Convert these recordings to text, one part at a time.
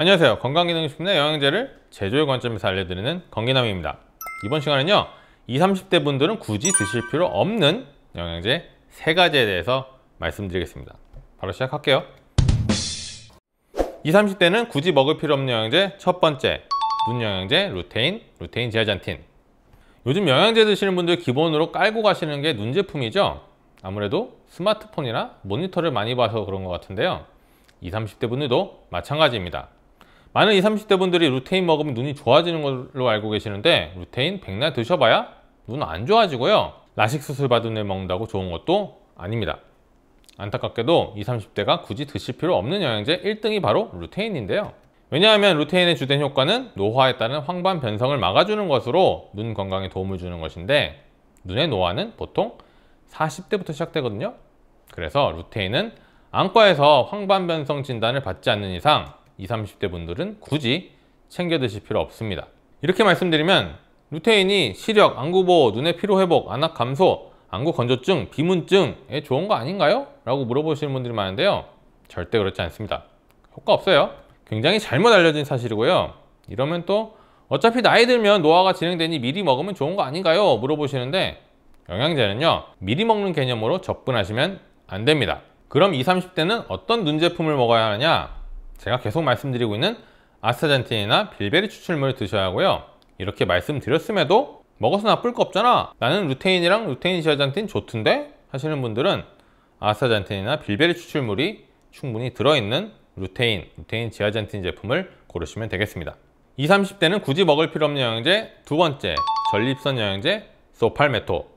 안녕하세요 건강기능식품의 영양제를 제조의 관점에서 알려드리는 건기남입니다 이번 시간은요 20, 30대 분들은 굳이 드실 필요 없는 영양제 세가지에 대해서 말씀드리겠습니다 바로 시작할게요 20, 30대는 굳이 먹을 필요 없는 영양제 첫 번째 눈 영양제 루테인, 루테인 지아잔틴 요즘 영양제 드시는 분들 기본으로 깔고 가시는 게 눈 제품이죠 아무래도 스마트폰이나 모니터를 많이 봐서 그런 것 같은데요 20, 30대 분들도 마찬가지입니다 많은 20, 30대 분들이 루테인 먹으면 눈이 좋아지는 걸로 알고 계시는데 루테인 백날 드셔봐야 눈 안 좋아지고요 라식 수술 받은 후에 먹는다고 좋은 것도 아닙니다 안타깝게도 20, 30대가 굳이 드실 필요 없는 영양제 1등이 바로 루테인인데요 왜냐하면 루테인의 주된 효과는 노화에 따른 황반 변성을 막아주는 것으로 눈 건강에 도움을 주는 것인데 눈의 노화는 보통 40대부터 시작되거든요 그래서 루테인은 안과에서 황반 변성 진단을 받지 않는 이상 20, 30대 분들은 굳이 챙겨 드실 필요 없습니다. 이렇게 말씀드리면 루테인이 시력, 안구보호, 눈의 피로회복, 안압 감소, 안구 건조증, 비문증에 좋은 거 아닌가요? 라고 물어보시는 분들이 많은데요. 절대 그렇지 않습니다. 효과 없어요. 굉장히 잘못 알려진 사실이고요. 이러면 또 어차피 나이 들면 노화가 진행되니 미리 먹으면 좋은 거 아닌가요? 물어보시는데 영양제는요. 미리 먹는 개념으로 접근하시면 안 됩니다. 그럼 20, 30대는 어떤 눈 제품을 먹어야 하느냐? 제가 계속 말씀드리고 있는 아스타잔틴이나 빌베리 추출물을 드셔야 하고요 이렇게 말씀드렸음에도 먹어서 나쁠 거 없잖아 나는 루테인이랑 루테인 지아잔틴 좋던데? 하시는 분들은 아스타잔틴이나 빌베리 추출물이 충분히 들어있는 루테인, 루테인 지아잔틴 제품을 고르시면 되겠습니다 20, 30대는 굳이 먹을 필요 없는 영양제 두 번째, 전립선 영양제 소팔메토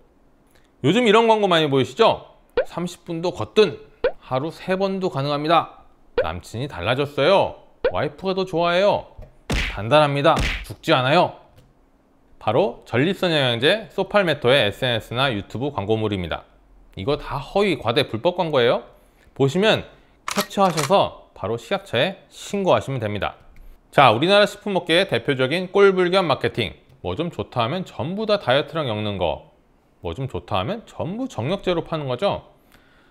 요즘 이런 광고 많이 보이시죠? 30분도 거뜬 하루 3번도 가능합니다 남친이 달라졌어요. 와이프가 더 좋아해요. 단단합니다. 죽지 않아요. 바로 전립선 영양제 소팔메토의 SNS나 유튜브 광고물입니다. 이거 다 허위, 과대, 불법 광고예요. 보시면 캡처하셔서 바로 식약처에 신고하시면 됩니다. 자, 우리나라 식품업계의 대표적인 꼴불견 마케팅. 뭐 좀 좋다 하면 전부 다 다이어트랑 엮는 거. 뭐 좀 좋다 하면 전부 정력제로 파는 거죠.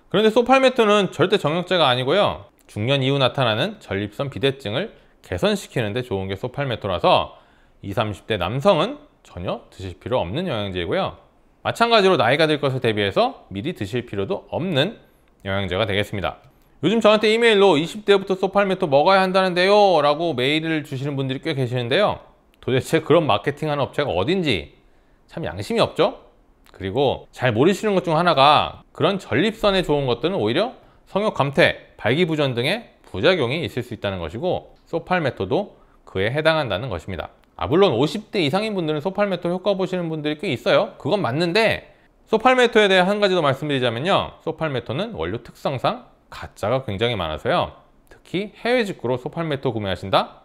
그런데 소팔메토는 절대 정력제가 아니고요. 중년 이후 나타나는 전립선 비대증을 개선시키는 데 좋은 게 소팔메토라서 20, 30대 남성은 전혀 드실 필요 없는 영양제이고요. 마찬가지로 나이가 들 것에 대비해서 미리 드실 필요도 없는 영양제가 되겠습니다. 요즘 저한테 이메일로 20대부터 소팔메토 먹어야 한다는데요 라고 메일을 주시는 분들이 꽤 계시는데요. 도대체 그런 마케팅하는 업체가 어딘지 참 양심이 없죠? 그리고 잘 모르시는 것 중 하나가 그런 전립선에 좋은 것들은 오히려 성욕 감퇴, 발기부전 등의 부작용이 있을 수 있다는 것이고 소팔메토도 그에 해당한다는 것입니다. 아 물론 50대 이상인 분들은 소팔메토 효과 보시는 분들이 꽤 있어요. 그건 맞는데 소팔메토에 대해 한 가지 더 말씀드리자면요. 소팔메토는 원료 특성상 가짜가 굉장히 많아서요. 특히 해외 직구로 소팔메토 구매하신다?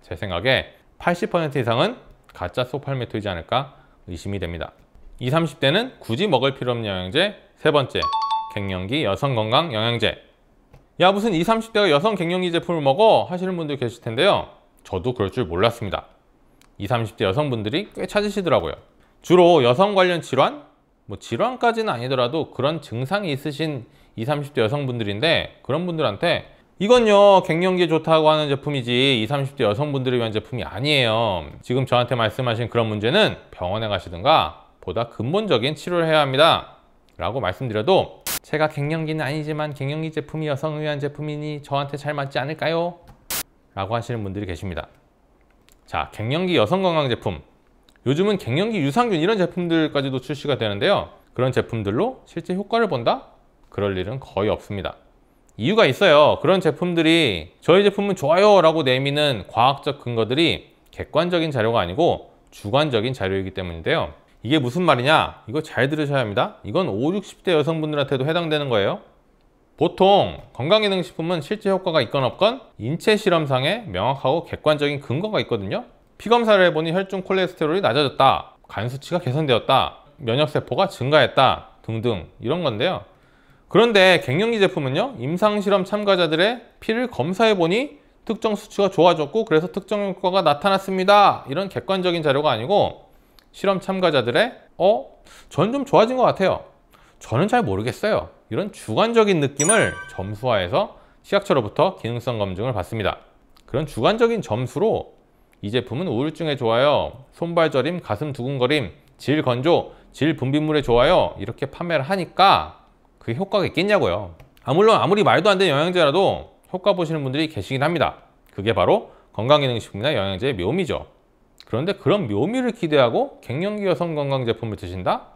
제 생각에 80% 이상은 가짜 소팔메토이지 않을까 의심이 됩니다. 20, 30대는 굳이 먹을 필요 없는 영양제 세 번째 갱년기 여성 건강 영양제 야 무슨 20, 30대가 여성 갱년기 제품을 먹어 하시는 분들 계실 텐데요 저도 그럴 줄 몰랐습니다 20, 30대 여성분들이 꽤 찾으시더라고요 주로 여성 관련 질환? 뭐 질환까지는 아니더라도 그런 증상이 있으신 20, 30대 여성분들인데 그런 분들한테 이건요 갱년기에 좋다고 하는 제품이지 20, 30대 여성분들을 위한 제품이 아니에요 지금 저한테 말씀하신 그런 문제는 병원에 가시든가 보다 근본적인 치료를 해야 합니다 라고 말씀드려도 제가 갱년기는 아니지만 갱년기 제품이 여성의한 제품이니 저한테 잘 맞지 않을까요? 라고 하시는 분들이 계십니다. 자, 갱년기 여성건강 제품. 요즘은 갱년기 유산균 이런 제품들까지도 출시가 되는데요. 그런 제품들로 실제 효과를 본다? 그럴 일은 거의 없습니다. 이유가 있어요. 그런 제품들이 저희 제품은 좋아요 라고 내미는 과학적 근거들이 객관적인 자료가 아니고 주관적인 자료이기 때문인데요. 이게 무슨 말이냐? 이거 잘 들으셔야 합니다. 이건 5, 60대 여성분들한테도 해당되는 거예요. 보통 건강기능식품은 실제 효과가 있건 없건 인체 실험상에 명확하고 객관적인 근거가 있거든요. 피검사를 해보니 혈중 콜레스테롤이 낮아졌다. 간 수치가 개선되었다. 면역세포가 증가했다. 등등 이런 건데요. 그런데 갱년기 제품은요. 임상실험 참가자들의 피를 검사해보니 특정 수치가 좋아졌고 그래서 특정 효과가 나타났습니다. 이런 객관적인 자료가 아니고 실험 참가자들의 어? 저는 좀 좋아진 것 같아요. 저는 잘 모르겠어요. 이런 주관적인 느낌을 점수화해서 시각처로부터 기능성 검증을 받습니다. 그런 주관적인 점수로 이 제품은 우울증에 좋아요, 손발 저림, 가슴 두근거림, 질 건조, 질 분비물에 좋아요 이렇게 판매를 하니까 그게 효과가 있겠냐고요. 아 물론 아무리 말도 안 되는 영양제라도 효과 보시는 분들이 계시긴 합니다. 그게 바로 건강기능식품이나 영양제의 묘미죠. 그런데 그런 묘미를 기대하고 갱년기 여성 건강 제품을 드신다?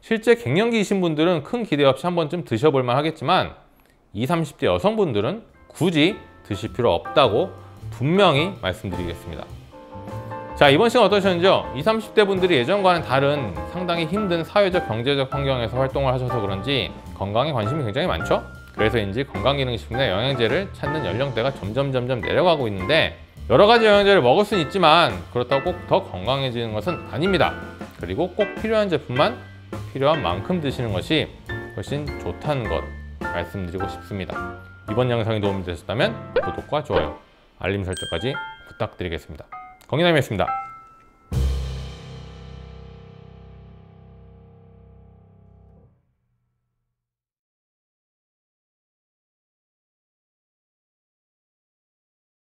실제 갱년기이신 분들은 큰 기대 없이 한 번쯤 드셔볼 만 하겠지만 20, 30대 여성분들은 굳이 드실 필요 없다고 분명히 말씀드리겠습니다. 자 이번 시간 어떠셨는지요? 20, 30대 분들이 예전과는 다른 상당히 힘든 사회적, 경제적 환경에서 활동을 하셔서 그런지 건강에 관심이 굉장히 많죠? 그래서인지 건강기능식품이나 영양제를 찾는 연령대가 점점 점점 내려가고 있는데 여러 가지 영양제를 먹을 수는 있지만 그렇다고 꼭 더 건강해지는 것은 아닙니다. 그리고 꼭 필요한 제품만 필요한 만큼 드시는 것이 훨씬 좋다는 것 말씀드리고 싶습니다. 이번 영상이 도움이 되셨다면 구독과 좋아요, 알림 설정까지 부탁드리겠습니다. 건강남이었습니다.